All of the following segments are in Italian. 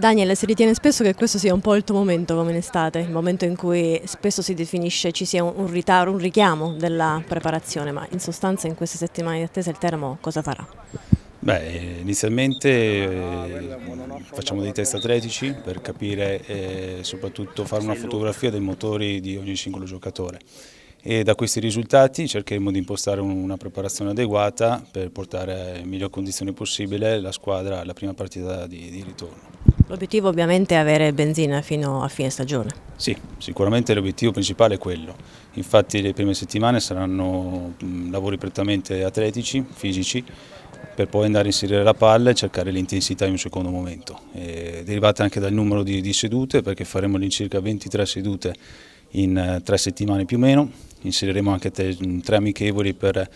Daniel, si ritiene spesso che questo sia un po' il tuo momento come in estate, il momento in cui spesso si definisce ci sia un ritardo, un richiamo della preparazione, ma in sostanza in queste settimane di attesa il Teramo cosa farà? Beh, inizialmente eh, facciamo dei test atletici per capire e eh, soprattutto fare una fotografia dei motori di ogni singolo giocatore e da questi risultati cercheremo di impostare una preparazione adeguata per portare in miglior condizione possibile la squadra alla prima partita di, di ritorno. L'obiettivo ovviamente è avere benzina fino a fine stagione. Sì, sicuramente l'obiettivo principale è quello. Infatti le prime settimane saranno lavori prettamente atletici, fisici, per poi andare a inserire la palla e cercare l'intensità in un secondo momento. E derivata anche dal numero di, di sedute, perché faremo all'incirca 23 sedute in eh, tre settimane più o meno. Inseriremo anche te, tre amichevoli per,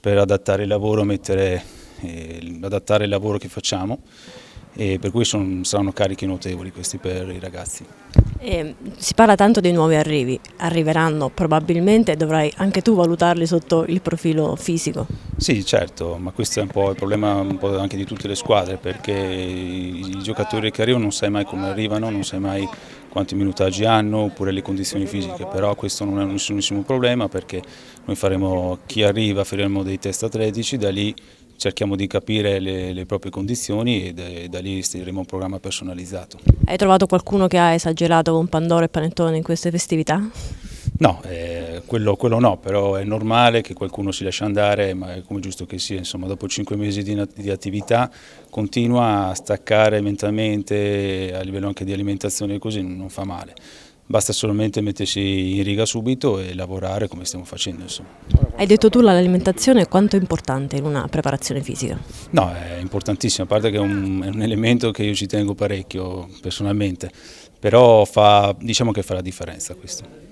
per adattare il lavoro, mettere, eh, adattare il lavoro che facciamo per cui son, saranno carichi notevoli questi per i ragazzi. Eh, si parla tanto dei nuovi arrivi, arriveranno probabilmente, dovrai anche tu valutarli sotto il profilo fisico. Sì certo, ma questo è un po' il problema po anche di tutte le squadre perché i giocatori che arrivano non sai mai come arrivano, non sai mai quanti minutaggi hanno oppure le condizioni fisiche, però questo non è nessunissimo problema perché noi faremo chi arriva, faremo dei test atletici, da lì cerchiamo di capire le, le proprie condizioni e da, e da lì stabiliremo un programma personalizzato. Hai trovato qualcuno che ha esagerato con Pandoro e Panettone in queste festività? No, eh, quello, quello, no, però è normale che qualcuno si lascia andare, ma è come giusto che sia, insomma dopo cinque mesi di, di, attività continua a staccare mentalmente a livello anche di alimentazione così non fa male basta solamente mettersi in riga subito e lavorare come stiamo facendo. Insomma. Hai detto tu l'alimentazione quanto è importante in una preparazione fisica? No, è importantissimo, a parte che è un, è un elemento che io ci tengo parecchio personalmente, però fa, diciamo che fa la differenza questo.